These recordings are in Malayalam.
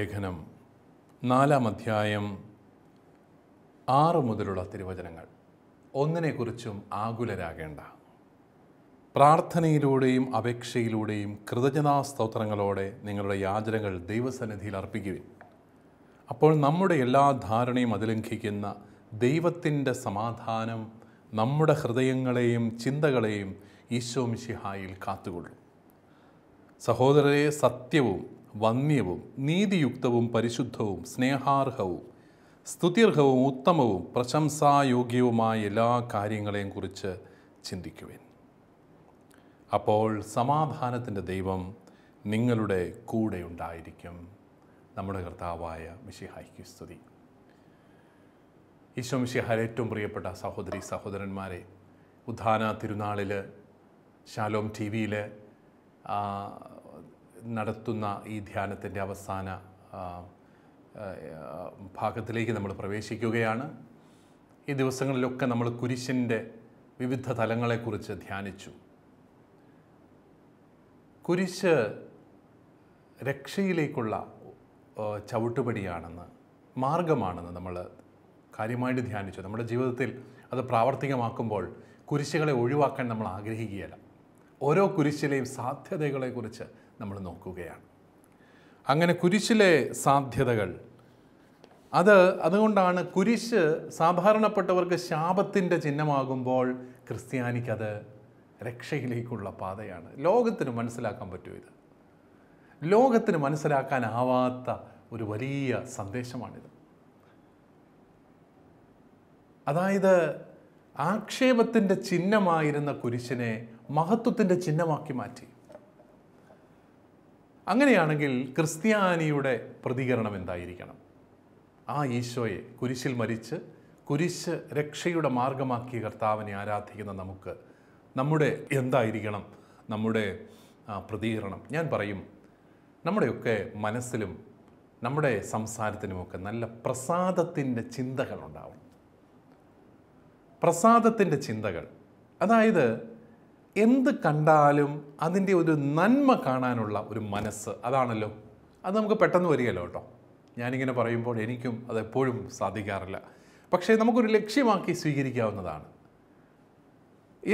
ലേഖനം നാലാം അധ്യായം ആറ് മുതലുള്ള തിരുവചനങ്ങൾ ഒന്നിനെക്കുറിച്ചും ആകുലരാകേണ്ട പ്രാർത്ഥനയിലൂടെയും അപേക്ഷയിലൂടെയും കൃതജ്ഞതാ സ്തോത്രങ്ങളോടെ നിങ്ങളുടെ യാചനകൾ ദൈവസന്നിധിയിൽ അർപ്പിക്കുവിൻ അപ്പോൾ നമ്മുടെ എല്ലാ ധാരണയും അതിലംഘിക്കുന്ന ദൈവത്തിൻ്റെ സമാധാനം നമ്മുടെ ഹൃദയങ്ങളെയും ചിന്തകളെയും ഈശോ മിശിഹായിൽ കാത്തുകൊള്ളും സഹോദരരെ സത്യവും വന്യവും നീതിയുക്തവും പരിശുദ്ധവും സ്നേഹാർഹവും സ്തുത്യർഹവും ഉത്തമവും പ്രശംസായോഗ്യവുമായ എല്ലാ കാര്യങ്ങളെയും കുറിച്ച് ചിന്തിക്കുവാൻ അപ്പോൾ സമാധാനത്തിൻ്റെ ദൈവം നിങ്ങളുടെ കൂടെ ഉണ്ടായിരിക്കും നമ്മുടെ കർത്താവായ മിഷിഹായ്ക്ക് സ്തുതി ഈശോ മിഷിഹാരെ ഏറ്റവും പ്രിയപ്പെട്ട സഹോദരി സഹോദരന്മാരെ ഉദ്ധാന തിരുനാളിൽ ശാലോം ടി വിയിൽ നടത്തുന്ന ഈ ധ്യാനത്തിൻ്റെ അവസാന ഭാഗത്തിലേക്ക് നമ്മൾ പ്രവേശിക്കുകയാണ് ഈ ദിവസങ്ങളിലൊക്കെ നമ്മൾ കുരിശിൻ്റെ വിവിധ തലങ്ങളെക്കുറിച്ച് ധ്യാനിച്ചു കുരിശ് രക്ഷയിലേക്കുള്ള ചവിട്ടുപടിയാണെന്ന് മാർഗമാണെന്ന് നമ്മൾ കാര്യമായിട്ട് ധ്യാനിച്ചു നമ്മുടെ ജീവിതത്തിൽ അത് പ്രാവർത്തികമാക്കുമ്പോൾ കുരിശുകളെ ഒഴിവാക്കാൻ നമ്മൾ ആഗ്രഹിക്കുകയല്ല ഓരോ കുരിശിലെയും സാധ്യതകളെക്കുറിച്ച് നമ്മൾ നോക്കുകയാണ് അങ്ങനെ കുരിശിലെ സാധ്യതകൾ അത് അതുകൊണ്ടാണ് കുരിശ് സാധാരണപ്പെട്ടവർക്ക് ശാപത്തിൻ്റെ ചിഹ്നമാകുമ്പോൾ ക്രിസ്ത്യാനിക്കത് രക്ഷയിലേക്കുള്ള പാതയാണ് ലോകത്തിന് മനസ്സിലാക്കാൻ പറ്റുമോ ഇത് ലോകത്തിന് മനസ്സിലാക്കാനാവാത്ത ഒരു വലിയ സന്ദേശമാണിത് അതായത് ആക്ഷേപത്തിൻ്റെ ചിഹ്നമായിരുന്ന കുരിശിനെ മഹത്വത്തിൻ്റെ ചിഹ്നമാക്കി മാറ്റി അങ്ങനെയാണെങ്കിൽ ക്രിസ്ത്യാനിയുടെ പ്രതികരണം എന്തായിരിക്കണം ആ ഈശോയെ കുരിശിൽ മരിച്ച് കുരിശ് രക്ഷയുടെ മാർഗമാക്കിയ കർത്താവിനെ ആരാധിക്കുന്ന നമുക്ക് നമ്മുടെ എന്തായിരിക്കണം നമ്മുടെ പ്രതികരണം ഞാൻ പറയും നമ്മുടെയൊക്കെ മനസ്സിലും നമ്മുടെ സംസാരത്തിനുമൊക്കെ നല്ല പ്രസാദത്തിൻ്റെ ചിന്തകളുണ്ടാവും പ്രസാദത്തിൻ്റെ ചിന്തകൾ അതായത് എന്ത് കണ്ടാലും അതിൻ്റെ ഒരു നന്മ കാണാനുള്ള ഒരു മനസ്സ് അതാണല്ലോ അത് നമുക്ക് പെട്ടെന്ന് വരികയല്ലോ കേട്ടോ ഞാനിങ്ങനെ പറയുമ്പോൾ എനിക്കും അതെപ്പോഴും സാധിക്കാറില്ല പക്ഷേ നമുക്കൊരു ലക്ഷ്യമാക്കി സ്വീകരിക്കാവുന്നതാണ്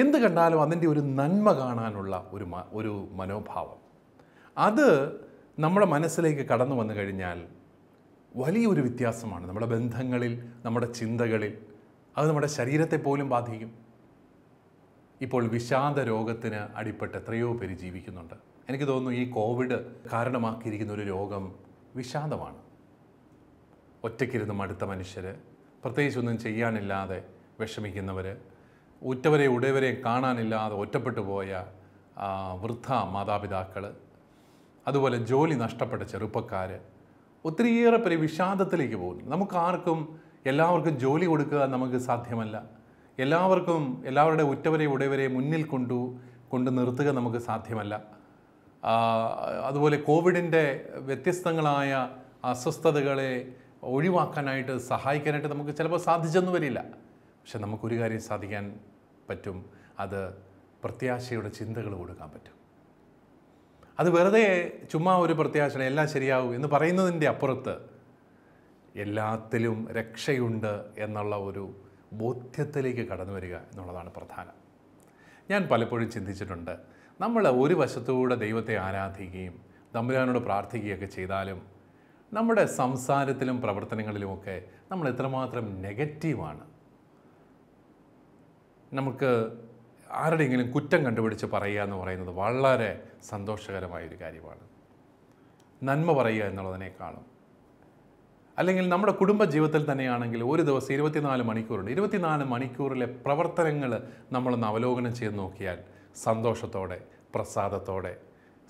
എന്ത് കണ്ടാലും അതിൻ്റെ ഒരു നന്മ കാണാനുള്ള ഒരു ഒരു മനോഭാവം അത് നമ്മുടെ മനസ്സിലേക്ക് കടന്നു വന്നു കഴിഞ്ഞാൽ വലിയൊരു വ്യത്യാസമാണ് നമ്മുടെ ബന്ധങ്ങളിൽ നമ്മുടെ ചിന്തകളിൽ അത് നമ്മുടെ ശരീരത്തെ പോലും ബാധിക്കും ഇപ്പോൾ വിഷാദ രോഗത്തിന് അടിപ്പെട്ട് എത്രയോ പേര് ജീവിക്കുന്നുണ്ട് എനിക്ക് തോന്നുന്നു ഈ കോവിഡ് കാരണമാക്കിയിരിക്കുന്ന ഒരു രോഗം വിഷാദമാണ് ഒറ്റയ്ക്കിരുന്ന് മടുത്ത മനുഷ്യർ പ്രത്യേകിച്ചൊന്നും ചെയ്യാനില്ലാതെ വിഷമിക്കുന്നവർ ഉറ്റവരെ ഉടയവരെ കാണാനില്ലാതെ ഒറ്റപ്പെട്ടു പോയ വൃദ്ധ മാതാപിതാക്കൾ അതുപോലെ ജോലി നഷ്ടപ്പെട്ട ചെറുപ്പക്കാർ ഒത്തിരിയേറെ പേര് വിഷാദത്തിലേക്ക് പോകുന്നു നമുക്കാർക്കും എല്ലാവർക്കും ജോലി കൊടുക്കുക നമുക്ക് സാധ്യമല്ല എല്ലാവർക്കും എല്ലാവരുടെ ഉറ്റവരെ ഉടയവരെ മുന്നിൽ കൊണ്ടു കൊണ്ട് നിർത്തുക നമുക്ക് സാധ്യമല്ല അതുപോലെ കോവിഡിൻ്റെ വ്യത്യസ്തങ്ങളായ അസ്വസ്ഥതകളെ ഒഴിവാക്കാനായിട്ട് സഹായിക്കാനായിട്ട് നമുക്ക് ചിലപ്പോൾ സാധിച്ചെന്ന് വരില്ല പക്ഷെ നമുക്കൊരു കാര്യം സാധിക്കാൻ പറ്റും അത് പ്രത്യാശയുടെ ചിന്തകൾ കൊടുക്കാൻ പറ്റും അത് വെറുതെ ചുമ്മാ ഒരു പ്രത്യാശ എല്ലാം ശരിയാവും എന്ന് പറയുന്നതിൻ്റെ അപ്പുറത്ത് എല്ലാത്തിലും രക്ഷയുണ്ട് എന്നുള്ള ഒരു ബോധ്യത്തിലേക്ക് കടന്നു വരിക എന്നുള്ളതാണ് പ്രധാനം ഞാൻ പലപ്പോഴും ചിന്തിച്ചിട്ടുണ്ട് നമ്മൾ ഒരു വശത്തുകൂടെ ദൈവത്തെ ആരാധിക്കുകയും തമ്പുരാനോട് പ്രാർത്ഥിക്കുകയൊക്കെ ചെയ്താലും നമ്മുടെ സംസാരത്തിലും പ്രവർത്തനങ്ങളിലുമൊക്കെ നമ്മൾ എത്രമാത്രം നെഗറ്റീവാണ് നമുക്ക് ആരുടെയെങ്കിലും കുറ്റം കണ്ടുപിടിച്ച് പറയുക എന്ന് പറയുന്നത് വളരെ സന്തോഷകരമായൊരു കാര്യമാണ് നന്മ പറയുക എന്നുള്ളതിനേക്കാളും അല്ലെങ്കിൽ നമ്മുടെ കുടുംബ ജീവിതത്തിൽ തന്നെയാണെങ്കിൽ ഒരു ദിവസം ഇരുപത്തിനാല് മണിക്കൂറുണ്ട് ഇരുപത്തിനാല് മണിക്കൂറിലെ പ്രവർത്തനങ്ങൾ നമ്മളൊന്ന് അവലോകനം ചെയ്ത് നോക്കിയാൽ സന്തോഷത്തോടെ പ്രസാദത്തോടെ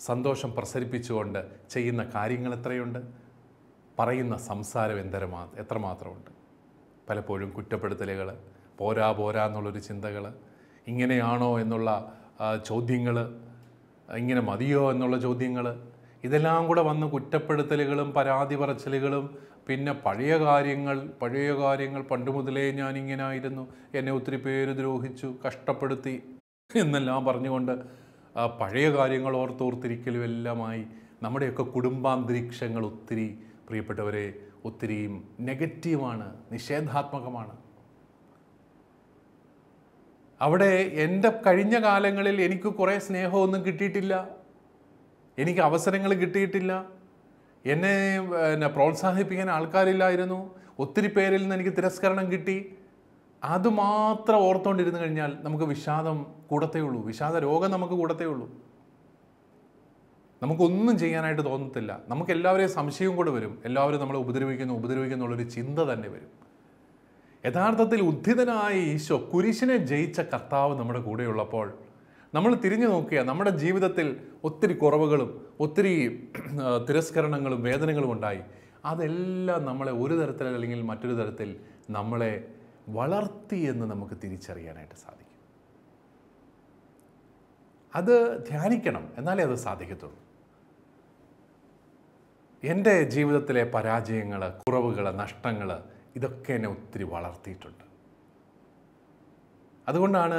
സന്തോഷം പ്രസരിപ്പിച്ചുകൊണ്ട് ചെയ്യുന്ന കാര്യങ്ങൾ എത്രയുണ്ട് പറയുന്ന സംസാരം എന്തരമാ എത്രമാത്രമുണ്ട് പലപ്പോഴും കുറ്റപ്പെടുത്തലുകൾ പോരാ പോരാ എന്നുള്ളൊരു ചിന്തകൾ ഇങ്ങനെയാണോ എന്നുള്ള ചോദ്യങ്ങൾ ഇങ്ങനെ മതിയോ എന്നുള്ള ചോദ്യങ്ങൾ ഇതെല്ലാം കൂടെ വന്ന് കുറ്റപ്പെടുത്തലുകളും പരാതി പറച്ചിലുകളും പിന്നെ പഴയ കാര്യങ്ങൾ പഴയ കാര്യങ്ങൾ പണ്ട് മുതലേ ഞാനിങ്ങനായിരുന്നു ആയിരുന്നു എന്നെ ഒത്തിരി പേര് ദ്രോഹിച്ചു കഷ്ടപ്പെടുത്തി എന്നെല്ലാം പറഞ്ഞുകൊണ്ട് പഴയ കാര്യങ്ങൾ എല്ലാമായി നമ്മുടെയൊക്കെ കുടുംബാന്തരീക്ഷങ്ങൾ ഒത്തിരി പ്രിയപ്പെട്ടവരെ ഒത്തിരിയും നെഗറ്റീവാണ് നിഷേധാത്മകമാണ് അവിടെ എൻ്റെ കഴിഞ്ഞ കാലങ്ങളിൽ എനിക്ക് കുറേ സ്നേഹമൊന്നും കിട്ടിയിട്ടില്ല എനിക്ക് അവസരങ്ങൾ കിട്ടിയിട്ടില്ല എന്നെ എന്നെ പ്രോത്സാഹിപ്പിക്കാൻ ആൾക്കാരില്ലായിരുന്നു ഒത്തിരി പേരിൽ നിന്ന് എനിക്ക് തിരസ്കരണം കിട്ടി അതുമാത്രം ഓർത്തുകൊണ്ടിരുന്നു കഴിഞ്ഞാൽ നമുക്ക് വിഷാദം കൂടത്തേ ഉള്ളൂ വിഷാദ രോഗം നമുക്ക് കൂടത്തേ ഉള്ളൂ നമുക്കൊന്നും ചെയ്യാനായിട്ട് തോന്നത്തില്ല നമുക്ക് എല്ലാവരെയും സംശയവും കൂടെ വരും എല്ലാവരും നമ്മളെ ഉപദ്രവിക്കുന്നു ഉപദ്രവിക്കുന്നു എന്നുള്ളൊരു ചിന്ത തന്നെ വരും യഥാർത്ഥത്തിൽ ഉദ്ധിതനായ ഈശോ കുരിശിനെ ജയിച്ച കർത്താവ് നമ്മുടെ കൂടെയുള്ളപ്പോൾ നമ്മൾ തിരിഞ്ഞു നോക്കിയാൽ നമ്മുടെ ജീവിതത്തിൽ ഒത്തിരി കുറവുകളും ഒത്തിരി തിരസ്കരണങ്ങളും വേദനകളും ഉണ്ടായി അതെല്ലാം നമ്മളെ ഒരു തരത്തിൽ അല്ലെങ്കിൽ മറ്റൊരു തരത്തിൽ നമ്മളെ വളർത്തി എന്ന് നമുക്ക് തിരിച്ചറിയാനായിട്ട് സാധിക്കും അത് ധ്യാനിക്കണം എന്നാലേ അത് സാധിക്കത്തുള്ളൂ എൻ്റെ ജീവിതത്തിലെ പരാജയങ്ങൾ കുറവുകൾ നഷ്ടങ്ങൾ ഇതൊക്കെ എന്നെ ഒത്തിരി വളർത്തിയിട്ടുണ്ട് അതുകൊണ്ടാണ്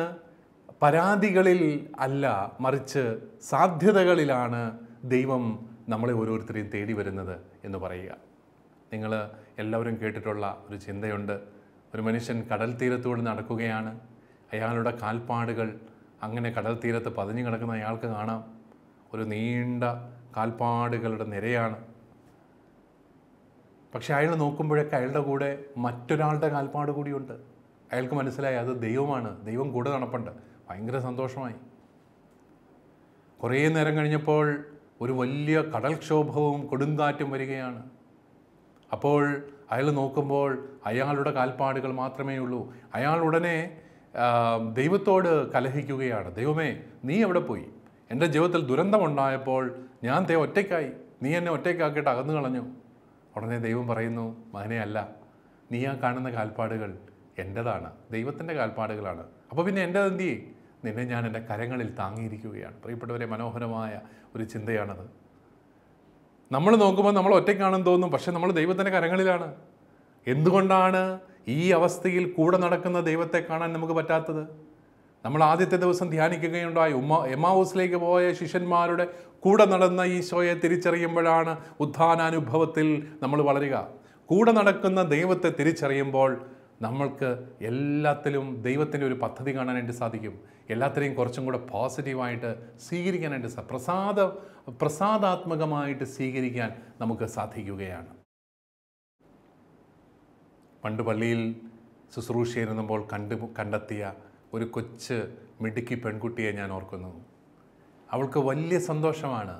പരാതികളിൽ അല്ല മറിച്ച് സാധ്യതകളിലാണ് ദൈവം നമ്മളെ ഓരോരുത്തരെയും തേടി വരുന്നത് എന്ന് പറയുക നിങ്ങൾ എല്ലാവരും കേട്ടിട്ടുള്ള ഒരു ചിന്തയുണ്ട് ഒരു മനുഷ്യൻ കടൽ തീരത്തോട് നടക്കുകയാണ് അയാളുടെ കാൽപ്പാടുകൾ അങ്ങനെ കടൽ തീരത്ത് പതിഞ്ഞു കിടക്കുന്ന അയാൾക്ക് കാണാം ഒരു നീണ്ട കാൽപ്പാടുകളുടെ നിരയാണ് പക്ഷെ അയാൾ നോക്കുമ്പോഴൊക്കെ അയാളുടെ കൂടെ മറ്റൊരാളുടെ കാൽപ്പാട് കൂടിയുണ്ട് അയാൾക്ക് മനസ്സിലായി അത് ദൈവമാണ് ദൈവം കൂടെ നടപ്പുണ്ട് ഭയങ്കര സന്തോഷമായി കുറേ നേരം കഴിഞ്ഞപ്പോൾ ഒരു വലിയ കടൽക്ഷോഭവും കൊടുങ്കാറ്റും വരികയാണ് അപ്പോൾ അയാൾ നോക്കുമ്പോൾ അയാളുടെ കാൽപ്പാടുകൾ മാത്രമേ ഉള്ളൂ അയാൾ ഉടനെ ദൈവത്തോട് കലഹിക്കുകയാണ് ദൈവമേ നീ എവിടെ പോയി എൻ്റെ ജീവിതത്തിൽ ദുരന്തമുണ്ടായപ്പോൾ ഞാൻ ദൈവം ഒറ്റയ്ക്കായി നീ എന്നെ ഒറ്റയ്ക്കാക്കിയിട്ട് അകന്നു കളഞ്ഞു ഉടനെ ദൈവം പറയുന്നു മകനെ അല്ല നീ ആ കാണുന്ന കാൽപ്പാടുകൾ എൻ്റെതാണ് ദൈവത്തിൻ്റെ കാൽപ്പാടുകളാണ് അപ്പോൾ പിന്നെ എൻ്റെ എന്ത് ചെയ്യും നിന്നെ ഞാൻ എൻ്റെ കരങ്ങളിൽ താങ്ങിയിരിക്കുകയാണ് പ്രിയപ്പെട്ടവരെ മനോഹരമായ ഒരു ചിന്തയാണത് നമ്മൾ നോക്കുമ്പോൾ നമ്മൾ ഒറ്റയ്ക്കാണെന്ന് തോന്നും പക്ഷേ നമ്മൾ ദൈവത്തിൻ്റെ കരങ്ങളിലാണ് എന്തുകൊണ്ടാണ് ഈ അവസ്ഥയിൽ കൂടെ നടക്കുന്ന ദൈവത്തെ കാണാൻ നമുക്ക് പറ്റാത്തത് നമ്മൾ ആദ്യത്തെ ദിവസം ധ്യാനിക്കുകയുണ്ടായി ഉമ്മ എമാവൂസിലേക്ക് പോയ ശിഷ്യന്മാരുടെ കൂടെ നടന്ന ഈശോയെ തിരിച്ചറിയുമ്പോഴാണ് ഉത്ഥാനാനുഭവത്തിൽ നമ്മൾ വളരുക കൂടെ നടക്കുന്ന ദൈവത്തെ തിരിച്ചറിയുമ്പോൾ നമ്മൾക്ക് എല്ലാത്തിലും ദൈവത്തിൻ്റെ ഒരു പദ്ധതി കാണാനായിട്ട് സാധിക്കും എല്ലാത്തിനെയും കുറച്ചും കൂടെ പോസിറ്റീവായിട്ട് സ്വീകരിക്കാനായിട്ട് പ്രസാദ പ്രസാദാത്മകമായിട്ട് സ്വീകരിക്കാൻ നമുക്ക് സാധിക്കുകയാണ് പണ്ട് പള്ളിയിൽ ശുശ്രൂഷ ചെയ്യുമ്പോൾ കണ്ടു കണ്ടെത്തിയ ഒരു കൊച്ച് മിടുക്കി പെൺകുട്ടിയെ ഞാൻ ഓർക്കുന്നു അവൾക്ക് വലിയ സന്തോഷമാണ്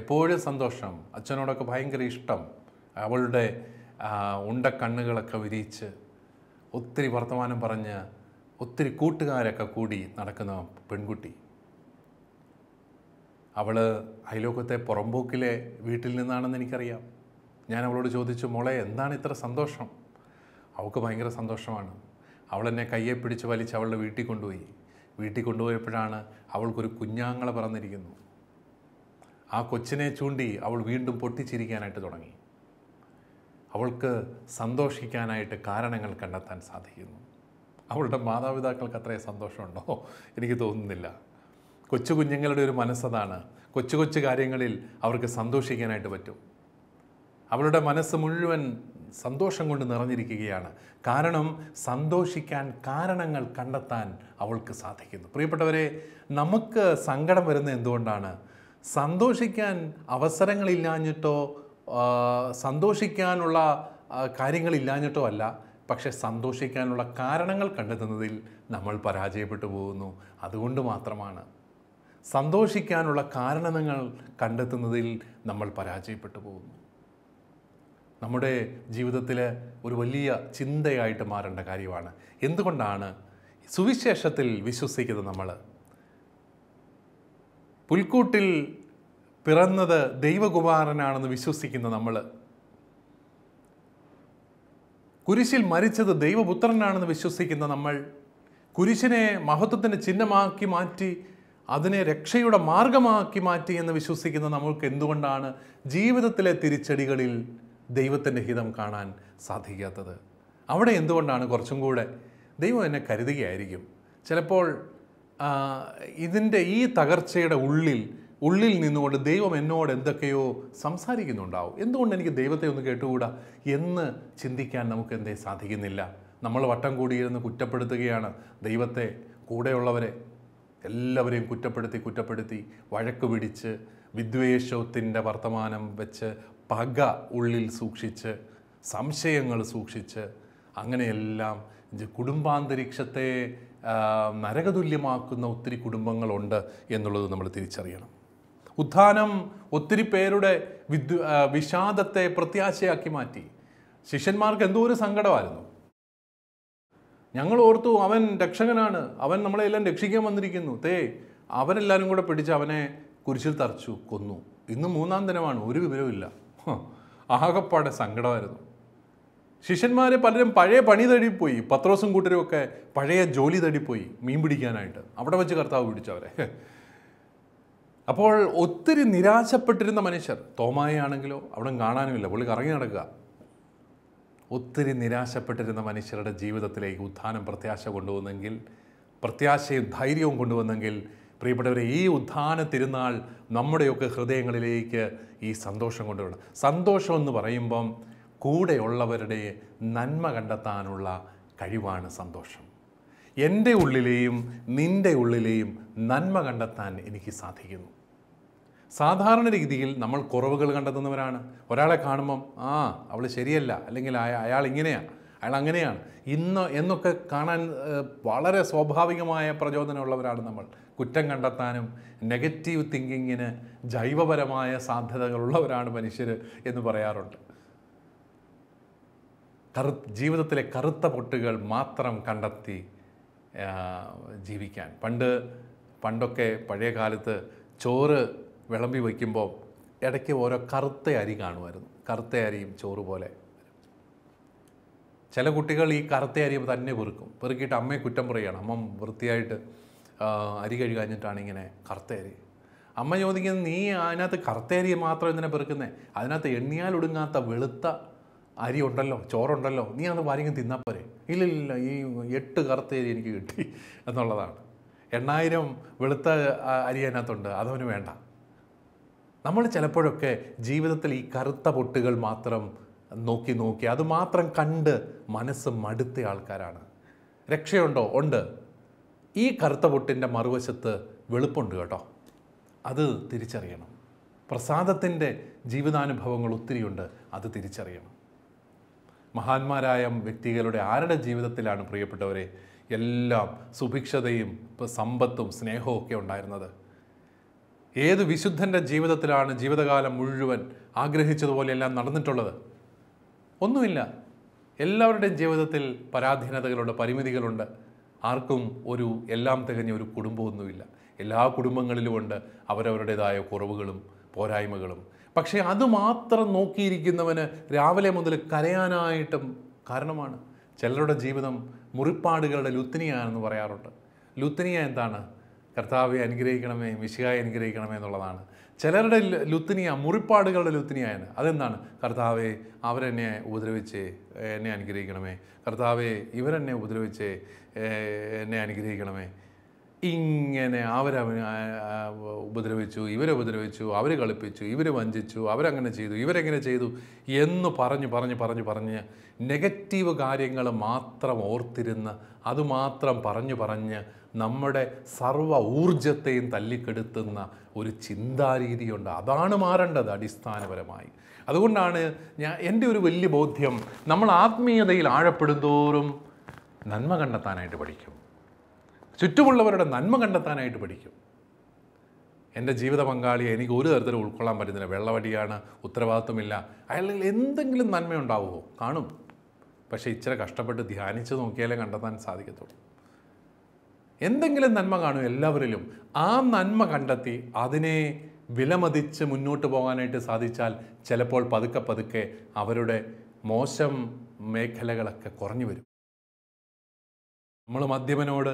എപ്പോഴും സന്തോഷം അച്ഛനോടൊക്കെ ഭയങ്കര ഇഷ്ടം അവളുടെ ഉണ്ട കണ്ണുകളൊക്കെ വിരിയിച്ച് ഒത്തിരി വർത്തമാനം പറഞ്ഞ് ഒത്തിരി കൂട്ടുകാരൊക്കെ കൂടി നടക്കുന്ന പെൺകുട്ടി അവൾ അയലോക്കത്തെ പുറമ്പോക്കിലെ വീട്ടിൽ നിന്നാണെന്ന് എനിക്കറിയാം ഞാൻ അവളോട് ചോദിച്ചു മോളെ എന്താണ് ഇത്ര സന്തോഷം അവൾക്ക് ഭയങ്കര സന്തോഷമാണ് അവളെന്നെ കയ്യെ പിടിച്ച് വലിച്ച് അവളുടെ വീട്ടിൽ കൊണ്ടുപോയി വീട്ടിൽ കൊണ്ടുപോയപ്പോഴാണ് അവൾക്കൊരു കുഞ്ഞാങ്ങളെ പറന്നിരിക്കുന്നു ആ കൊച്ചിനെ ചൂണ്ടി അവൾ വീണ്ടും പൊട്ടിച്ചിരിക്കാനായിട്ട് തുടങ്ങി അവൾക്ക് സന്തോഷിക്കാനായിട്ട് കാരണങ്ങൾ കണ്ടെത്താൻ സാധിക്കുന്നു അവളുടെ മാതാപിതാക്കൾക്ക് അത്രയും സന്തോഷമുണ്ടോ എനിക്ക് തോന്നുന്നില്ല കൊച്ചു കുഞ്ഞുങ്ങളുടെ ഒരു മനസ്സതാണ് കൊച്ചു കൊച്ചു കാര്യങ്ങളിൽ അവർക്ക് സന്തോഷിക്കാനായിട്ട് പറ്റും അവളുടെ മനസ്സ് മുഴുവൻ സന്തോഷം കൊണ്ട് നിറഞ്ഞിരിക്കുകയാണ് കാരണം സന്തോഷിക്കാൻ കാരണങ്ങൾ കണ്ടെത്താൻ അവൾക്ക് സാധിക്കുന്നു പ്രിയപ്പെട്ടവരെ നമുക്ക് സങ്കടം വരുന്നത് എന്തുകൊണ്ടാണ് സന്തോഷിക്കാൻ അവസരങ്ങളില്ലാഞ്ഞിട്ടോ സന്തോഷിക്കാനുള്ള കാര്യങ്ങളില്ലാഞ്ഞിട്ടോ അല്ല പക്ഷെ സന്തോഷിക്കാനുള്ള കാരണങ്ങൾ കണ്ടെത്തുന്നതിൽ നമ്മൾ പരാജയപ്പെട്ടു പോകുന്നു അതുകൊണ്ട് മാത്രമാണ് സന്തോഷിക്കാനുള്ള കാരണങ്ങൾ കണ്ടെത്തുന്നതിൽ നമ്മൾ പരാജയപ്പെട്ടു പോകുന്നു നമ്മുടെ ജീവിതത്തിൽ ഒരു വലിയ ചിന്തയായിട്ട് മാറേണ്ട കാര്യമാണ് എന്തുകൊണ്ടാണ് സുവിശേഷത്തിൽ വിശ്വസിക്കുന്നത് നമ്മൾ പുൽക്കൂട്ടിൽ പിറന്നത് ദൈവകുമാരനാണെന്ന് വിശ്വസിക്കുന്ന നമ്മൾ കുരിശിൽ മരിച്ചത് ദൈവപുത്രനാണെന്ന് വിശ്വസിക്കുന്ന നമ്മൾ കുരിശിനെ മഹത്വത്തിൻ്റെ ചിഹ്നമാക്കി മാറ്റി അതിനെ രക്ഷയുടെ മാർഗമാക്കി മാറ്റി എന്ന് വിശ്വസിക്കുന്ന നമ്മൾക്ക് എന്തുകൊണ്ടാണ് ജീവിതത്തിലെ തിരിച്ചടികളിൽ ദൈവത്തിൻ്റെ ഹിതം കാണാൻ സാധിക്കാത്തത് അവിടെ എന്തുകൊണ്ടാണ് കുറച്ചും കൂടെ ദൈവം എന്നെ കരുതുകയായിരിക്കും ചിലപ്പോൾ ഇതിൻ്റെ ഈ തകർച്ചയുടെ ഉള്ളിൽ ഉള്ളിൽ നിന്നുകൊണ്ട് ദൈവം എന്നോട് എന്തൊക്കെയോ സംസാരിക്കുന്നുണ്ടാവും എന്തുകൊണ്ട് എനിക്ക് ദൈവത്തെ ഒന്ന് കേട്ടുകൂടാ എന്ന് ചിന്തിക്കാൻ നമുക്ക് എന്തേ സാധിക്കുന്നില്ല നമ്മൾ വട്ടം കൂടിയിരുന്ന് കുറ്റപ്പെടുത്തുകയാണ് ദൈവത്തെ കൂടെയുള്ളവരെ എല്ലാവരെയും കുറ്റപ്പെടുത്തി കുറ്റപ്പെടുത്തി വഴക്ക് പിടിച്ച് വിദ്വേഷത്തിൻ്റെ വർത്തമാനം വെച്ച് പക ഉള്ളിൽ സൂക്ഷിച്ച് സംശയങ്ങൾ സൂക്ഷിച്ച് അങ്ങനെയെല്ലാം കുടുംബാന്തരീക്ഷത്തെ നരകതുല്യമാക്കുന്ന ഒത്തിരി കുടുംബങ്ങളുണ്ട് എന്നുള്ളത് നമ്മൾ തിരിച്ചറിയണം ഉത്ഥാനം ഒത്തിരി പേരുടെ വിദ് വിഷാദത്തെ പ്രത്യാശയാക്കി മാറ്റി ശിഷ്യന്മാർക്ക് എന്തോ ഒരു സങ്കടമായിരുന്നു ഞങ്ങൾ ഓർത്തു അവൻ രക്ഷകനാണ് അവൻ എല്ലാം രക്ഷിക്കാൻ വന്നിരിക്കുന്നു തേ അവരെല്ലാവരും കൂടെ പിടിച്ച് അവനെ കുരിശിൽ തറച്ചു കൊന്നു ഇന്ന് മൂന്നാം ദിനമാണ് ഒരു വിവരവുമില്ല ആകപ്പാടെ സങ്കടമായിരുന്നു ശിഷ്യന്മാർ പലരും പഴയ പണി തടിപ്പോയി പത്രോസും കൂട്ടരും ഒക്കെ പഴയ ജോലി തടിപ്പോയി മീൻ പിടിക്കാനായിട്ട് അവിടെ വെച്ച് കർത്താവ് പിടിച്ചു അവരെ അപ്പോൾ ഒത്തിരി നിരാശപ്പെട്ടിരുന്ന മനുഷ്യർ തോമായാണെങ്കിലോ അവിടെ കാണാനുമില്ല പുള്ളി കറങ്ങി നടക്കുക ഒത്തിരി നിരാശപ്പെട്ടിരുന്ന മനുഷ്യരുടെ ജീവിതത്തിലേക്ക് ഉത്ഥാനം പ്രത്യാശ കൊണ്ടുവന്നെങ്കിൽ പ്രത്യാശയും ധൈര്യവും കൊണ്ടുവന്നെങ്കിൽ പ്രിയപ്പെട്ടവരെ ഈ ഉത്ഥാന തിരുനാൾ നമ്മുടെയൊക്കെ ഹൃദയങ്ങളിലേക്ക് ഈ സന്തോഷം കൊണ്ടുവരണം സന്തോഷം എന്ന് പറയുമ്പം കൂടെയുള്ളവരുടെ നന്മ കണ്ടെത്താനുള്ള കഴിവാണ് സന്തോഷം എൻ്റെ ഉള്ളിലെയും നിൻ്റെ ഉള്ളിലെയും നന്മ കണ്ടെത്താൻ എനിക്ക് സാധിക്കുന്നു സാധാരണ രീതിയിൽ നമ്മൾ കുറവുകൾ കണ്ടെത്തുന്നവരാണ് ഒരാളെ കാണുമ്പം ആ അവൾ ശരിയല്ല അല്ലെങ്കിൽ അയാൾ ഇങ്ങനെയാണ് അയാൾ അങ്ങനെയാണ് ഇന്ന് എന്നൊക്കെ കാണാൻ വളരെ സ്വാഭാവികമായ പ്രചോദനമുള്ളവരാണ് നമ്മൾ കുറ്റം കണ്ടെത്താനും നെഗറ്റീവ് തിങ്കിങ്ങിന് ജൈവപരമായ സാധ്യതകളുള്ളവരാണ് മനുഷ്യർ എന്ന് പറയാറുണ്ട് കറു ജീവിതത്തിലെ കറുത്ത പൊട്ടുകൾ മാത്രം കണ്ടെത്തി ജീവിക്കാൻ പണ്ട് പണ്ടൊക്കെ പഴയ കാലത്ത് ചോറ് വിളമ്പി വയ്ക്കുമ്പോൾ ഇടയ്ക്ക് ഓരോ കറുത്ത അരി കാണുമായിരുന്നു കറുത്ത അരിയും ചോറ് പോലെ ചില കുട്ടികൾ ഈ കറുത്ത അരി തന്നെ പെറുക്കും പെറുക്കിയിട്ട് അമ്മയെ കുറ്റം പറയുകയാണ് അമ്മ വൃത്തിയായിട്ട് അരി കഴുകാഞ്ഞിട്ടാണ് ഇങ്ങനെ കറുത്ത അരി അമ്മ ചോദിക്കുന്നത് നീ അതിനകത്ത് കറുത്ത അരി മാത്രം എന്തിനാ പെറുക്കുന്നേ അതിനകത്ത് എണ്ണിയാൽ ഒടുങ്ങാത്ത വെളുത്ത അരി ഉണ്ടല്ലോ ചോറുണ്ടല്ലോ നീ അത് വാരിങ്ങും തിന്നാൽ പോരെ ഇല്ലില്ല ഈ എട്ട് കറുത്ത അരി എനിക്ക് കിട്ടി എന്നുള്ളതാണ് എണ്ണായിരം വെളുത്ത അരി അതിനകത്തുണ്ട് അതവന് വേണ്ട നമ്മൾ ചിലപ്പോഴൊക്കെ ജീവിതത്തിൽ ഈ കറുത്ത പൊട്ടുകൾ മാത്രം നോക്കി നോക്കി അത് മാത്രം കണ്ട് മനസ്സ് മടുത്ത ആൾക്കാരാണ് രക്ഷയുണ്ടോ ഉണ്ട് ഈ കറുത്ത പൊട്ടിൻ്റെ മറുവശത്ത് വെളുപ്പുണ്ട് കേട്ടോ അത് തിരിച്ചറിയണം പ്രസാദത്തിൻ്റെ ജീവിതാനുഭവങ്ങൾ ഒത്തിരിയുണ്ട് അത് തിരിച്ചറിയണം മഹാന്മാരായ വ്യക്തികളുടെ ആരുടെ ജീവിതത്തിലാണ് പ്രിയപ്പെട്ടവരെ എല്ലാം സുഭിക്ഷതയും സമ്പത്തും സ്നേഹവും ഒക്കെ ഉണ്ടായിരുന്നത് ഏത് വിശുദ്ധൻ്റെ ജീവിതത്തിലാണ് ജീവിതകാലം മുഴുവൻ ആഗ്രഹിച്ചതുപോലെയെല്ലാം നടന്നിട്ടുള്ളത് ഒന്നുമില്ല എല്ലാവരുടെയും ജീവിതത്തിൽ പരാധീനതകളുണ്ട് പരിമിതികളുണ്ട് ആർക്കും ഒരു എല്ലാം തികഞ്ഞ ഒരു കുടുംബമൊന്നുമില്ല എല്ലാ കുടുംബങ്ങളിലുമുണ്ട് അവരവരുടേതായ കുറവുകളും പോരായ്മകളും പക്ഷേ അതുമാത്രം നോക്കിയിരിക്കുന്നവന് രാവിലെ മുതൽ കരയാനായിട്ടും കാരണമാണ് ചിലരുടെ ജീവിതം മുറിപ്പാടുകളുടെ ലുത്തിനിയാണെന്ന് പറയാറുണ്ട് ലുത്തിനിയ എന്താണ് കർത്താവെ അനുഗ്രഹിക്കണമേ മിശികായെ അനുഗ്രഹിക്കണമേ എന്നുള്ളതാണ് ചിലരുടെ ലുത്തിനിയ മുറിപ്പാടുകളുടെ ലുത്തിനിയാണ് അതെന്താണ് കർത്താവെ അവരെന്നെ ഉപദ്രവിച്ച് എന്നെ അനുഗ്രഹിക്കണമേ കർത്താവെ ഇവരെന്നെ ഉപദ്രവിച്ച് എന്നെ അനുഗ്രഹിക്കണമേ ഇങ്ങനെ അവരവന് ഉപദ്രവിച്ചു ഇവരെ ഉപദ്രവിച്ചു അവർ കളിപ്പിച്ചു ഇവർ വഞ്ചിച്ചു അവരങ്ങനെ ചെയ്തു ഇവരെങ്ങനെ ചെയ്തു എന്ന് പറഞ്ഞു പറഞ്ഞു പറഞ്ഞു പറഞ്ഞ് നെഗറ്റീവ് കാര്യങ്ങൾ മാത്രം ഓർത്തിരുന്ന് അതുമാത്രം പറഞ്ഞു പറഞ്ഞ് നമ്മുടെ സർവ ഊർജത്തെയും തല്ലിക്കെടുത്തുന്ന ഒരു ചിന്താരീതിയുണ്ട് അതാണ് മാറേണ്ടത് അടിസ്ഥാനപരമായി അതുകൊണ്ടാണ് ഞാൻ എൻ്റെ ഒരു വലിയ ബോധ്യം നമ്മൾ ആത്മീയതയിൽ ആഴപ്പെടുന്തോറും നന്മ കണ്ടെത്താനായിട്ട് പഠിക്കും ചുറ്റുമുള്ളവരുടെ നന്മ കണ്ടെത്താനായിട്ട് പഠിക്കും എൻ്റെ ജീവിത പങ്കാളിയെ എനിക്ക് ഒരു തരത്തിലും ഉൾക്കൊള്ളാൻ പറ്റുന്നില്ല വെള്ളവടിയാണ് ഉത്തരവാദിത്വമില്ല അയാളിൽ എന്തെങ്കിലും നന്മയുണ്ടാവുമോ കാണും പക്ഷേ ഇച്ചിരി കഷ്ടപ്പെട്ട് ധ്യാനിച്ച് നോക്കിയാലേ കണ്ടെത്താൻ സാധിക്കത്തുള്ളൂ എന്തെങ്കിലും നന്മ കാണും എല്ലാവരിലും ആ നന്മ കണ്ടെത്തി അതിനെ വിലമതിച്ച് മുന്നോട്ട് പോകാനായിട്ട് സാധിച്ചാൽ ചിലപ്പോൾ പതുക്കെ പതുക്കെ അവരുടെ മോശം മേഖലകളൊക്കെ കുറഞ്ഞു വരും നമ്മൾ മദ്യപനോട്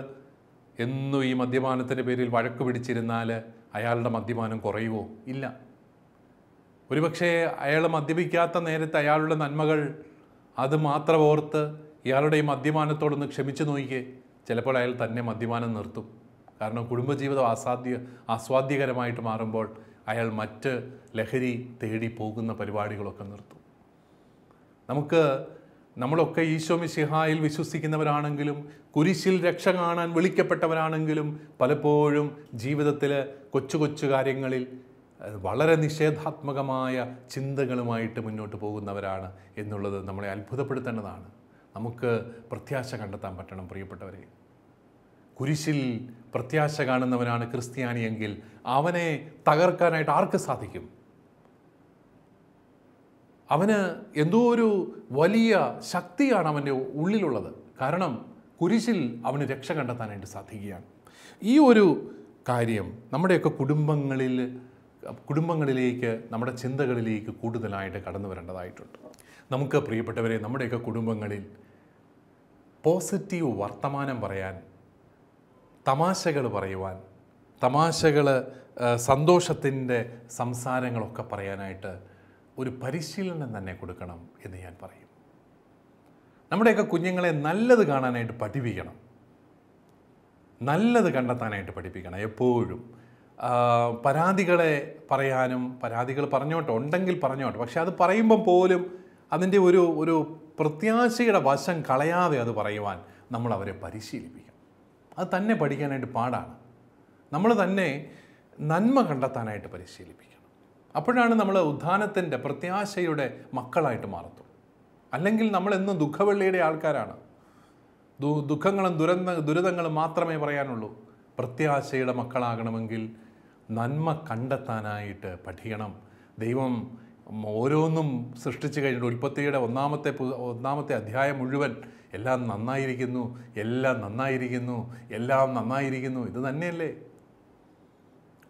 എന്നും ഈ മദ്യപാനത്തിൻ്റെ പേരിൽ വഴക്ക് പിടിച്ചിരുന്നാൽ അയാളുടെ മദ്യപാനം കുറയുമോ ഇല്ല ഒരുപക്ഷെ അയാൾ മദ്യപിക്കാത്ത നേരത്തെ അയാളുടെ നന്മകൾ അത് മാത്രം ഓർത്ത് ഇയാളുടെ ഈ മദ്യപാനത്തോടൊന്ന് ക്ഷമിച്ചു നോക്കിയേ ചിലപ്പോൾ അയാൾ തന്നെ മദ്യപാനം നിർത്തും കാരണം കുടുംബജീവിതം അസാധ്യ ആസ്വാദ്യകരമായിട്ട് മാറുമ്പോൾ അയാൾ മറ്റ് ലഹരി തേടി പോകുന്ന പരിപാടികളൊക്കെ നിർത്തും നമുക്ക് നമ്മളൊക്കെ ഈശോ വിശ്വസിക്കുന്നവരാണെങ്കിലും കുരിശിൽ രക്ഷ കാണാൻ വിളിക്കപ്പെട്ടവരാണെങ്കിലും പലപ്പോഴും ജീവിതത്തിൽ കൊച്ചു കൊച്ചു കാര്യങ്ങളിൽ വളരെ നിഷേധാത്മകമായ ചിന്തകളുമായിട്ട് മുന്നോട്ട് പോകുന്നവരാണ് എന്നുള്ളത് നമ്മളെ അത്ഭുതപ്പെടുത്തേണ്ടതാണ് നമുക്ക് പ്രത്യാശ കണ്ടെത്താൻ പറ്റണം പ്രിയപ്പെട്ടവരെ കുരിശിൽ പ്രത്യാശ കാണുന്നവനാണ് ക്രിസ്ത്യാനിയെങ്കിൽ അവനെ തകർക്കാനായിട്ട് ആർക്ക് സാധിക്കും അവന് എന്തോ ഒരു വലിയ ശക്തിയാണ് അവൻ്റെ ഉള്ളിലുള്ളത് കാരണം കുരിശിൽ അവന് രക്ഷ കണ്ടെത്താനായിട്ട് സാധിക്കുകയാണ് ഈ ഒരു കാര്യം നമ്മുടെയൊക്കെ കുടുംബങ്ങളിൽ കുടുംബങ്ങളിലേക്ക് നമ്മുടെ ചിന്തകളിലേക്ക് കൂടുതലായിട്ട് കടന്നു വരേണ്ടതായിട്ടുണ്ട് നമുക്ക് പ്രിയപ്പെട്ടവരെ നമ്മുടെയൊക്കെ കുടുംബങ്ങളിൽ പോസിറ്റീവ് വർത്തമാനം പറയാൻ തമാശകൾ പറയുവാൻ തമാശകൾ സന്തോഷത്തിൻ്റെ സംസാരങ്ങളൊക്കെ പറയാനായിട്ട് ഒരു പരിശീലനം തന്നെ കൊടുക്കണം എന്ന് ഞാൻ പറയും നമ്മുടെയൊക്കെ കുഞ്ഞുങ്ങളെ നല്ലത് കാണാനായിട്ട് പഠിപ്പിക്കണം നല്ലത് കണ്ടെത്താനായിട്ട് പഠിപ്പിക്കണം എപ്പോഴും പരാതികളെ പറയാനും പരാതികൾ പറഞ്ഞോട്ടോ ഉണ്ടെങ്കിൽ പറഞ്ഞോട്ടോ പക്ഷെ അത് പറയുമ്പം പോലും അതിൻ്റെ ഒരു ഒരു പ്രത്യാശയുടെ വശം കളയാതെ അത് പറയുവാൻ നമ്മൾ അവരെ പരിശീലിപ്പിക്കണം അത് തന്നെ പഠിക്കാനായിട്ട് പാടാണ് നമ്മൾ തന്നെ നന്മ കണ്ടെത്താനായിട്ട് പരിശീലിപ്പിക്കണം അപ്പോഴാണ് നമ്മൾ ഉദ്ധാനത്തിൻ്റെ പ്രത്യാശയുടെ മക്കളായിട്ട് മാറത്തു അല്ലെങ്കിൽ നമ്മൾ എന്നും ദുഃഖവെള്ളിയുടെ ആൾക്കാരാണ് ദു ദുഃഖങ്ങളും ദുരന്ത ദുരിതങ്ങളും മാത്രമേ പറയാനുള്ളൂ പ്രത്യാശയുടെ മക്കളാകണമെങ്കിൽ നന്മ കണ്ടെത്താനായിട്ട് പഠിക്കണം ദൈവം ഓരോന്നും സൃഷ്ടിച്ചു കഴിഞ്ഞിട്ട് ഉൽപ്പത്തിയുടെ ഒന്നാമത്തെ ഒന്നാമത്തെ അധ്യായം മുഴുവൻ എല്ലാം നന്നായിരിക്കുന്നു എല്ലാം നന്നായിരിക്കുന്നു എല്ലാം നന്നായിരിക്കുന്നു ഇത് തന്നെയല്ലേ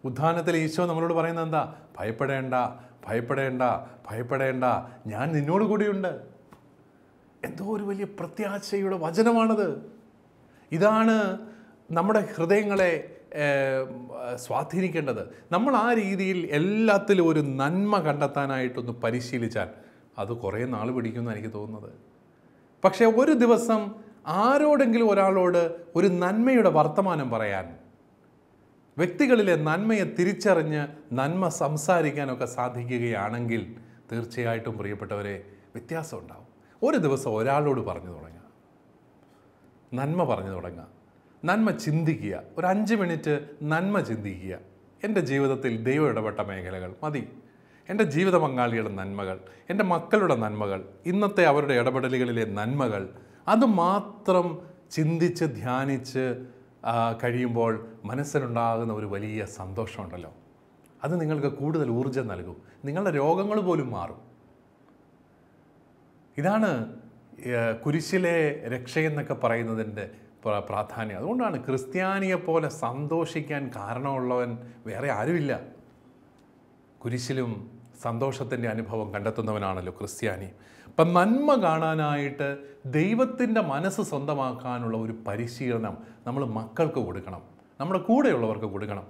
ഉദ്ധാനത്തിൽ ഈശോ നമ്മളോട് പറയുന്നത് എന്താ ഭയപ്പെടേണ്ട ഭയപ്പെടേണ്ട ഭയപ്പെടേണ്ട ഞാൻ നിന്നോട് കൂടിയുണ്ട് എന്തോ ഒരു വലിയ പ്രത്യാശയുടെ വചനമാണത് ഇതാണ് നമ്മുടെ ഹൃദയങ്ങളെ സ്വാധീനിക്കേണ്ടത് നമ്മൾ ആ രീതിയിൽ എല്ലാത്തിലും ഒരു നന്മ കണ്ടെത്താനായിട്ടൊന്ന് പരിശീലിച്ചാൽ അത് കുറേ നാൾ പിടിക്കുമെന്ന് എനിക്ക് തോന്നുന്നത് പക്ഷേ ഒരു ദിവസം ആരോടെങ്കിലും ഒരാളോട് ഒരു നന്മയുടെ വർത്തമാനം പറയാൻ വ്യക്തികളിലെ നന്മയെ തിരിച്ചറിഞ്ഞ് നന്മ സംസാരിക്കാനൊക്കെ സാധിക്കുകയാണെങ്കിൽ തീർച്ചയായിട്ടും പ്രിയപ്പെട്ടവരെ വ്യത്യാസം ഉണ്ടാകും ഒരു ദിവസം ഒരാളോട് പറഞ്ഞു തുടങ്ങുക നന്മ പറഞ്ഞു തുടങ്ങുക നന്മ ചിന്തിക്കുക ഒരു അഞ്ച് മിനിറ്റ് നന്മ ചിന്തിക്കുക എൻ്റെ ജീവിതത്തിൽ ദൈവം ഇടപെട്ട മേഖലകൾ മതി എൻ്റെ ജീവിത പങ്കാളിയുടെ നന്മകൾ എൻ്റെ മക്കളുടെ നന്മകൾ ഇന്നത്തെ അവരുടെ ഇടപെടലുകളിലെ നന്മകൾ അത് മാത്രം ചിന്തിച്ച് ധ്യാനിച്ച് കഴിയുമ്പോൾ മനസ്സിലുണ്ടാകുന്ന ഒരു വലിയ സന്തോഷമുണ്ടല്ലോ അത് നിങ്ങൾക്ക് കൂടുതൽ ഊർജ്ജം നൽകും നിങ്ങളുടെ രോഗങ്ങൾ പോലും മാറും ഇതാണ് കുരിശിലെ രക്ഷയെന്നൊക്കെ പറയുന്നതിൻ്റെ പ്രാധാന്യം അതുകൊണ്ടാണ് ക്രിസ്ത്യാനിയെ പോലെ സന്തോഷിക്കാൻ കാരണമുള്ളവൻ വേറെ ആരുമില്ല കുരിശിലും സന്തോഷത്തിൻ്റെ അനുഭവം കണ്ടെത്തുന്നവനാണല്ലോ ക്രിസ്ത്യാനി അപ്പം നന്മ കാണാനായിട്ട് ദൈവത്തിൻ്റെ മനസ്സ് സ്വന്തമാക്കാനുള്ള ഒരു പരിശീലനം നമ്മൾ മക്കൾക്ക് കൊടുക്കണം നമ്മുടെ കൂടെയുള്ളവർക്ക് കൊടുക്കണം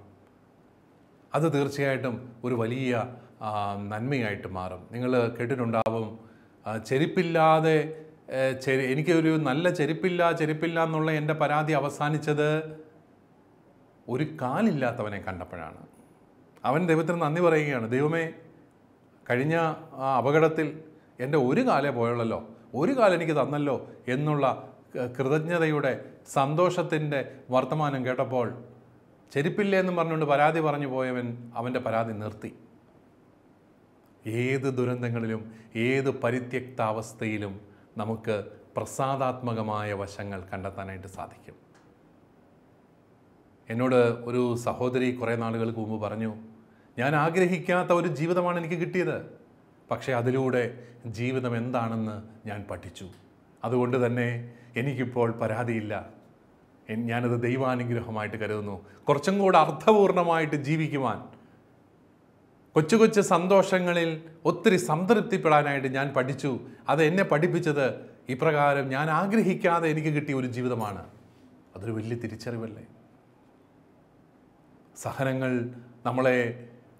അത് തീർച്ചയായിട്ടും ഒരു വലിയ നന്മയായിട്ട് മാറും നിങ്ങൾ കേട്ടിട്ടുണ്ടാവും ചെരുപ്പില്ലാതെ ചെരി എനിക്കൊരു നല്ല ചെരുപ്പില്ല ചെരുപ്പില്ല എന്നുള്ള എൻ്റെ പരാതി അവസാനിച്ചത് ഒരു കാലില്ലാത്തവനെ കണ്ടപ്പോഴാണ് അവൻ ദൈവത്തിന് നന്ദി പറയുകയാണ് ദൈവമേ കഴിഞ്ഞ ആ അപകടത്തിൽ എൻ്റെ ഒരു കാലേ പോയുള്ളല്ലോ ഒരു കാലം എനിക്ക് തന്നല്ലോ എന്നുള്ള കൃതജ്ഞതയുടെ സന്തോഷത്തിൻ്റെ വർത്തമാനം കേട്ടപ്പോൾ ചെരുപ്പില്ല എന്ന് പറഞ്ഞുകൊണ്ട് പരാതി പറഞ്ഞു പോയവൻ അവൻ്റെ പരാതി നിർത്തി ഏത് ദുരന്തങ്ങളിലും ഏത് പരിത്യക്താവസ്ഥയിലും നമുക്ക് പ്രസാദാത്മകമായ വശങ്ങൾ കണ്ടെത്താനായിട്ട് സാധിക്കും എന്നോട് ഒരു സഹോദരി കുറേ നാളുകൾക്ക് മുമ്പ് പറഞ്ഞു ഞാൻ ആഗ്രഹിക്കാത്ത ഒരു ജീവിതമാണ് എനിക്ക് കിട്ടിയത് പക്ഷേ അതിലൂടെ ജീവിതം എന്താണെന്ന് ഞാൻ പഠിച്ചു അതുകൊണ്ട് തന്നെ എനിക്കിപ്പോൾ പരാതിയില്ല ഞാനത് ദൈവാനുഗ്രഹമായിട്ട് കരുതുന്നു കുറച്ചും കൂടെ അർത്ഥപൂർണമായിട്ട് ജീവിക്കുവാൻ കൊച്ചു കൊച്ചു സന്തോഷങ്ങളിൽ ഒത്തിരി സംതൃപ്തിപ്പെടാനായിട്ട് ഞാൻ പഠിച്ചു അത് എന്നെ പഠിപ്പിച്ചത് ഇപ്രകാരം ഞാൻ ആഗ്രഹിക്കാതെ എനിക്ക് കിട്ടിയ ഒരു ജീവിതമാണ് അതൊരു വലിയ തിരിച്ചറിവല്ലേ സഹനങ്ങൾ നമ്മളെ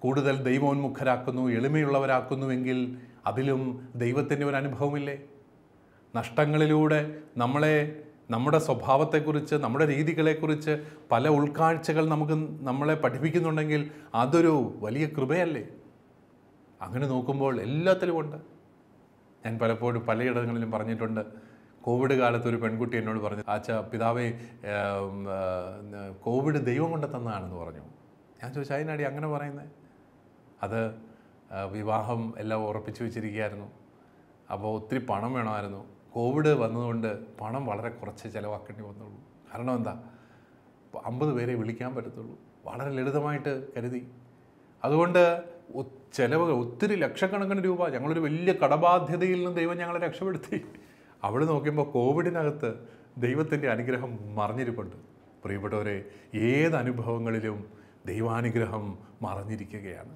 കൂടുതൽ ദൈവോന്മുഖരാക്കുന്നു എളിമയുള്ളവരാക്കുന്നുവെങ്കിൽ അതിലും ദൈവത്തിൻ്റെ ഒരു അനുഭവമില്ലേ നഷ്ടങ്ങളിലൂടെ നമ്മളെ നമ്മുടെ സ്വഭാവത്തെക്കുറിച്ച് നമ്മുടെ രീതികളെക്കുറിച്ച് പല ഉൾക്കാഴ്ചകൾ നമുക്ക് നമ്മളെ പഠിപ്പിക്കുന്നുണ്ടെങ്കിൽ അതൊരു വലിയ കൃപയല്ലേ അങ്ങനെ നോക്കുമ്പോൾ എല്ലാത്തിലും ഉണ്ട് ഞാൻ പലപ്പോഴും പലയിടങ്ങളിലും പറഞ്ഞിട്ടുണ്ട് കോവിഡ് കാലത്ത് ഒരു പെൺകുട്ടി എന്നോട് പറഞ്ഞു ആച്ച പിതാവേ കോവിഡ് ദൈവം കൊണ്ട് തന്നതാണെന്ന് പറഞ്ഞു ഞാൻ ചോദിച്ചു അതിനടി അങ്ങനെ പറയുന്നത് അത് വിവാഹം എല്ലാം ഉറപ്പിച്ചു വെച്ചിരിക്കുകയായിരുന്നു അപ്പോൾ ഒത്തിരി പണം വേണമായിരുന്നു കോവിഡ് വന്നതുകൊണ്ട് പണം വളരെ കുറച്ച് ചിലവാക്കേണ്ടി വന്നുള്ളൂ കാരണം എന്താ അമ്പത് പേരെ വിളിക്കാൻ പറ്റത്തുള്ളൂ വളരെ ലളിതമായിട്ട് കരുതി അതുകൊണ്ട് ചിലവുകൾ ഒത്തിരി ലക്ഷക്കണക്കിന് രൂപ ഞങ്ങളൊരു വലിയ കടബാധ്യതയിൽ നിന്ന് ദൈവം ഞങ്ങളെ രക്ഷപ്പെടുത്തി അവിടെ നോക്കുമ്പോൾ കോവിഡിനകത്ത് ദൈവത്തിൻ്റെ അനുഗ്രഹം മറിഞ്ഞിരിപ്പുണ്ട് പ്രിയപ്പെട്ടവരെ ഏത് അനുഭവങ്ങളിലും ദൈവാനുഗ്രഹം മറഞ്ഞിരിക്കുകയാണ്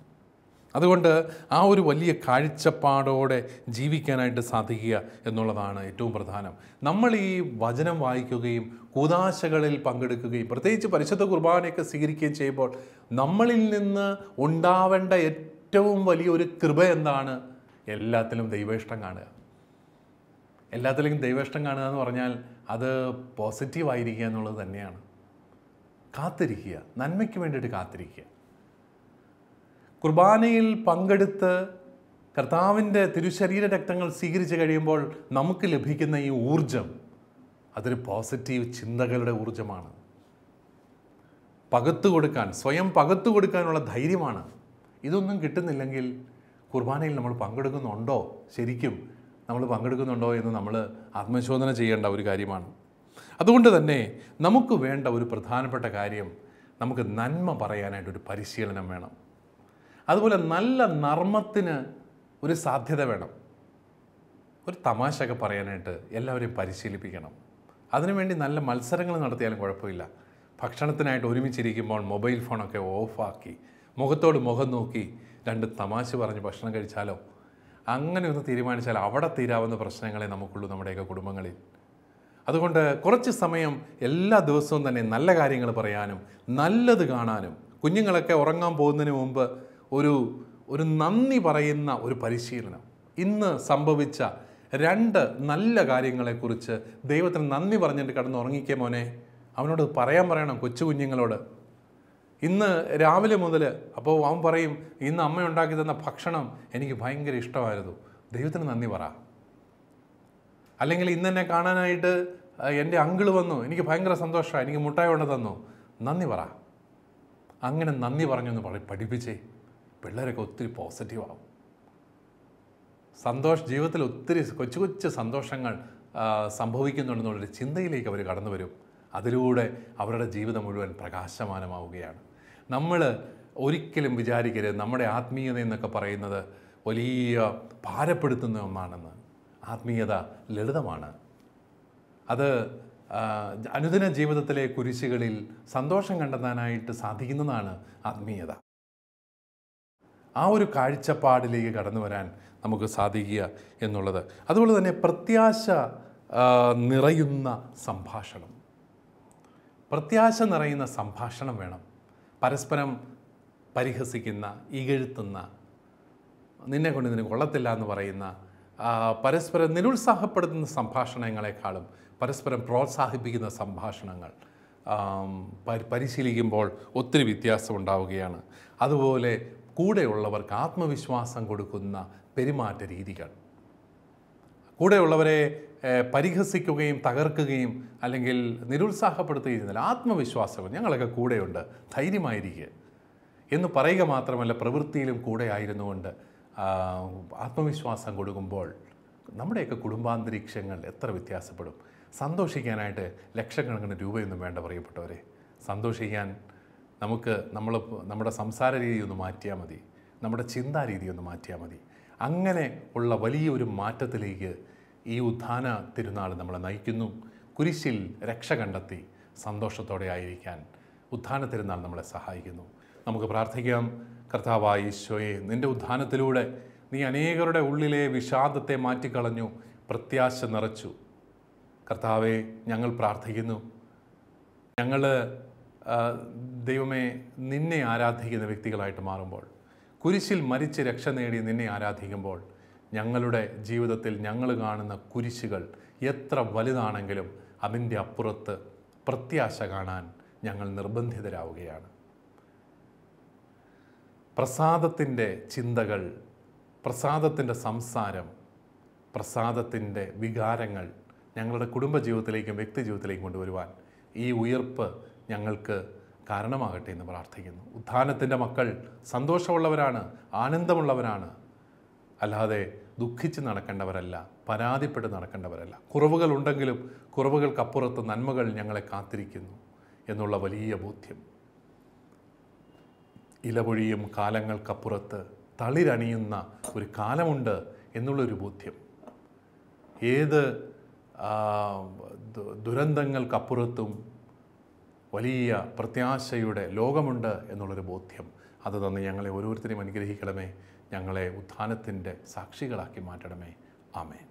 അതുകൊണ്ട് ആ ഒരു വലിയ കാഴ്ചപ്പാടോടെ ജീവിക്കാനായിട്ട് സാധിക്കുക എന്നുള്ളതാണ് ഏറ്റവും പ്രധാനം നമ്മൾ ഈ വചനം വായിക്കുകയും കൂതാശകളിൽ പങ്കെടുക്കുകയും പ്രത്യേകിച്ച് പരിശുദ്ധ കുർബാനയൊക്കെ സ്വീകരിക്കുകയും ചെയ്യുമ്പോൾ നമ്മളിൽ നിന്ന് ഉണ്ടാവേണ്ട ഏറ്റവും വലിയൊരു കൃപ എന്താണ് എല്ലാത്തിലും ദൈവേഷ്ടം കാണുക ദൈവ ദൈവേഷ്ടം കാണുക എന്ന് പറഞ്ഞാൽ അത് പോസിറ്റീവായിരിക്കുക എന്നുള്ളത് തന്നെയാണ് കാത്തിരിക്കുക നന്മയ്ക്ക് വേണ്ടിയിട്ട് കാത്തിരിക്കുക കുർബാനയിൽ പങ്കെടുത്ത് കർത്താവിൻ്റെ തിരുശരീര രക്തങ്ങൾ സ്വീകരിച്ച് കഴിയുമ്പോൾ നമുക്ക് ലഭിക്കുന്ന ഈ ഊർജം അതൊരു പോസിറ്റീവ് ചിന്തകളുടെ ഊർജമാണ് പകത്തു കൊടുക്കാൻ സ്വയം പകത്തു കൊടുക്കാനുള്ള ധൈര്യമാണ് ഇതൊന്നും കിട്ടുന്നില്ലെങ്കിൽ കുർബാനയിൽ നമ്മൾ പങ്കെടുക്കുന്നുണ്ടോ ശരിക്കും നമ്മൾ പങ്കെടുക്കുന്നുണ്ടോ എന്ന് നമ്മൾ ആത്മശോധന ചെയ്യേണ്ട ഒരു കാര്യമാണ് അതുകൊണ്ട് തന്നെ നമുക്ക് വേണ്ട ഒരു പ്രധാനപ്പെട്ട കാര്യം നമുക്ക് നന്മ പറയാനായിട്ടൊരു പരിശീലനം വേണം അതുപോലെ നല്ല നർമ്മത്തിന് ഒരു സാധ്യത വേണം ഒരു തമാശയൊക്കെ പറയാനായിട്ട് എല്ലാവരെയും പരിശീലിപ്പിക്കണം അതിനുവേണ്ടി നല്ല മത്സരങ്ങൾ നടത്തിയാലും കുഴപ്പമില്ല ഭക്ഷണത്തിനായിട്ട് ഒരുമിച്ചിരിക്കുമ്പോൾ മൊബൈൽ ഫോണൊക്കെ ഓഫാക്കി മുഖത്തോട് മുഖം നോക്കി രണ്ട് തമാശ പറഞ്ഞ് ഭക്ഷണം കഴിച്ചാലോ അങ്ങനെ ഒന്ന് തീരുമാനിച്ചാൽ അവിടെ തീരാവുന്ന പ്രശ്നങ്ങളെ നമുക്കുള്ളൂ നമ്മുടെയൊക്കെ കുടുംബങ്ങളിൽ അതുകൊണ്ട് കുറച്ച് സമയം എല്ലാ ദിവസവും തന്നെ നല്ല കാര്യങ്ങൾ പറയാനും നല്ലത് കാണാനും കുഞ്ഞുങ്ങളൊക്കെ ഉറങ്ങാൻ പോകുന്നതിന് മുമ്പ് ഒരു ഒരു നന്ദി പറയുന്ന ഒരു പരിശീലനം ഇന്ന് സംഭവിച്ച രണ്ട് നല്ല കാര്യങ്ങളെക്കുറിച്ച് ദൈവത്തിന് നന്ദി പറഞ്ഞിട്ട് കിടന്ന് ഉറങ്ങിക്കേ മോനെ അവനോട് പറയാൻ പറയണം കൊച്ചു കുഞ്ഞുങ്ങളോട് ഇന്ന് രാവിലെ മുതൽ അപ്പോൾ അവൻ പറയും ഇന്ന് അമ്മ ഉണ്ടാക്കി തന്ന ഭക്ഷണം എനിക്ക് ഭയങ്കര ഇഷ്ടമായിരുന്നു ദൈവത്തിന് നന്ദി പറ അല്ലെങ്കിൽ ഇന്ന് എന്നെ കാണാനായിട്ട് എൻ്റെ അങ്കിൾ വന്നു എനിക്ക് ഭയങ്കര സന്തോഷമാണ് എനിക്ക് മുട്ടായി കൊണ്ട് തന്നു നന്ദി പറ അങ്ങനെ നന്ദി പറഞ്ഞു എന്ന് പഠിപ്പിച്ചേ പിള്ളേരൊക്കെ ഒത്തിരി പോസിറ്റീവാകും സന്തോഷ ജീവിതത്തിൽ ഒത്തിരി കൊച്ചു കൊച്ചു സന്തോഷങ്ങൾ സംഭവിക്കുന്നുണ്ടെന്നുള്ളൊരു ചിന്തയിലേക്ക് അവർ കടന്നു വരും അതിലൂടെ അവരുടെ ജീവിതം മുഴുവൻ പ്രകാശമാനമാവുകയാണ് നമ്മൾ ഒരിക്കലും വിചാരിക്കരുത് നമ്മുടെ ആത്മീയത എന്നൊക്കെ പറയുന്നത് വലിയ ഭാരപ്പെടുത്തുന്ന ഒന്നാണെന്ന് ആത്മീയത ലളിതമാണ് അത് അനുദിന ജീവിതത്തിലെ കുരിശുകളിൽ സന്തോഷം കണ്ടെത്താനായിട്ട് സാധിക്കുന്നതാണ് ആത്മീയത ആ ഒരു കാഴ്ചപ്പാടിലേക്ക് കടന്നു വരാൻ നമുക്ക് സാധിക്കുക എന്നുള്ളത് അതുപോലെ തന്നെ പ്രത്യാശ നിറയുന്ന സംഭാഷണം പ്രത്യാശ നിറയുന്ന സംഭാഷണം വേണം പരസ്പരം പരിഹസിക്കുന്ന ഇകഴ്ത്തുന്ന നിന്നെ കൊണ്ട് നിനക്ക് കൊള്ളത്തില്ല എന്ന് പറയുന്ന പരസ്പരം നിരുത്സാഹപ്പെടുത്തുന്ന സംഭാഷണങ്ങളെക്കാളും പരസ്പരം പ്രോത്സാഹിപ്പിക്കുന്ന സംഭാഷണങ്ങൾ പരിശീലിക്കുമ്പോൾ ഒത്തിരി വ്യത്യാസം ഉണ്ടാവുകയാണ് അതുപോലെ കൂടെയുള്ളവർക്ക് ആത്മവിശ്വാസം കൊടുക്കുന്ന പെരുമാറ്റ രീതികൾ കൂടെയുള്ളവരെ പരിഹസിക്കുകയും തകർക്കുകയും അല്ലെങ്കിൽ നിരുത്സാഹപ്പെടുത്തുകയും ചെയ്യുന്നില്ല ആത്മവിശ്വാസം ഞങ്ങളൊക്കെ കൂടെയുണ്ട് ധൈര്യമായിരിക്കുക എന്ന് പറയുക മാത്രമല്ല പ്രവൃത്തിയിലും കൂടെ ആയിരുന്നുകൊണ്ട് ആത്മവിശ്വാസം കൊടുക്കുമ്പോൾ നമ്മുടെയൊക്കെ കുടുംബാന്തരീക്ഷങ്ങൾ എത്ര വ്യത്യാസപ്പെടും സന്തോഷിക്കാനായിട്ട് ലക്ഷക്കണക്കിന് രൂപയൊന്നും വേണ്ട പറയപ്പെട്ടവരെ സന്തോഷിക്കാൻ നമുക്ക് നമ്മൾ നമ്മുടെ സംസാര രീതി ഒന്ന് മാറ്റിയാൽ മതി നമ്മുടെ ചിന്താ രീതി ഒന്ന് മാറ്റിയാൽ മതി അങ്ങനെ ഉള്ള വലിയൊരു മാറ്റത്തിലേക്ക് ഈ ഉത്ഥാന തിരുനാൾ നമ്മളെ നയിക്കുന്നു കുരിശിൽ രക്ഷ കണ്ടെത്തി സന്തോഷത്തോടെ ആയിരിക്കാൻ ഉത്ഥാന തിരുനാൾ നമ്മളെ സഹായിക്കുന്നു നമുക്ക് പ്രാർത്ഥിക്കാം കർത്താവായ ഈശോയെ നിൻ്റെ ഉത്ഥാനത്തിലൂടെ നീ അനേകരുടെ ഉള്ളിലെ വിഷാദത്തെ മാറ്റിക്കളഞ്ഞു പ്രത്യാശ നിറച്ചു കർത്താവെ ഞങ്ങൾ പ്രാർത്ഥിക്കുന്നു ഞങ്ങൾ ദൈവമേ നിന്നെ ആരാധിക്കുന്ന വ്യക്തികളായിട്ട് മാറുമ്പോൾ കുരിശിൽ മരിച്ച് രക്ഷ നേടി നിന്നെ ആരാധിക്കുമ്പോൾ ഞങ്ങളുടെ ജീവിതത്തിൽ ഞങ്ങൾ കാണുന്ന കുരിശുകൾ എത്ര വലുതാണെങ്കിലും അതിൻ്റെ അപ്പുറത്ത് പ്രത്യാശ കാണാൻ ഞങ്ങൾ നിർബന്ധിതരാവുകയാണ് പ്രസാദത്തിൻ്റെ ചിന്തകൾ പ്രസാദത്തിൻ്റെ സംസാരം പ്രസാദത്തിൻ്റെ വികാരങ്ങൾ ഞങ്ങളുടെ കുടുംബ ജീവിതത്തിലേക്കും വ്യക്തി ജീവിതത്തിലേക്കും കൊണ്ടുവരുവാൻ ഈ ഉയർപ്പ് ഞങ്ങൾക്ക് കാരണമാകട്ടെ എന്ന് പ്രാർത്ഥിക്കുന്നു ഉത്ഥാനത്തിൻ്റെ മക്കൾ സന്തോഷമുള്ളവരാണ് ആനന്ദമുള്ളവരാണ് അല്ലാതെ ദുഃഖിച്ച് നടക്കേണ്ടവരല്ല പരാതിപ്പെട്ട് നടക്കേണ്ടവരല്ല കുറവുകൾ ഉണ്ടെങ്കിലും കുറവുകൾക്കപ്പുറത്ത് നന്മകൾ ഞങ്ങളെ കാത്തിരിക്കുന്നു എന്നുള്ള വലിയ ബോധ്യം ഇലപൊഴിയും കാലങ്ങൾക്കപ്പുറത്ത് തളിരണിയുന്ന ഒരു കാലമുണ്ട് എന്നുള്ളൊരു ബോധ്യം ഏത് ദുരന്തങ്ങൾക്കപ്പുറത്തും വലിയ പ്രത്യാശയുടെ ലോകമുണ്ട് എന്നുള്ളൊരു ബോധ്യം അത് തന്നെ ഞങ്ങളെ ഓരോരുത്തരെയും അനുഗ്രഹിക്കണമേ ഞങ്ങളെ ഉത്ഥാനത്തിൻ്റെ സാക്ഷികളാക്കി മാറ്റണമേ ആമേ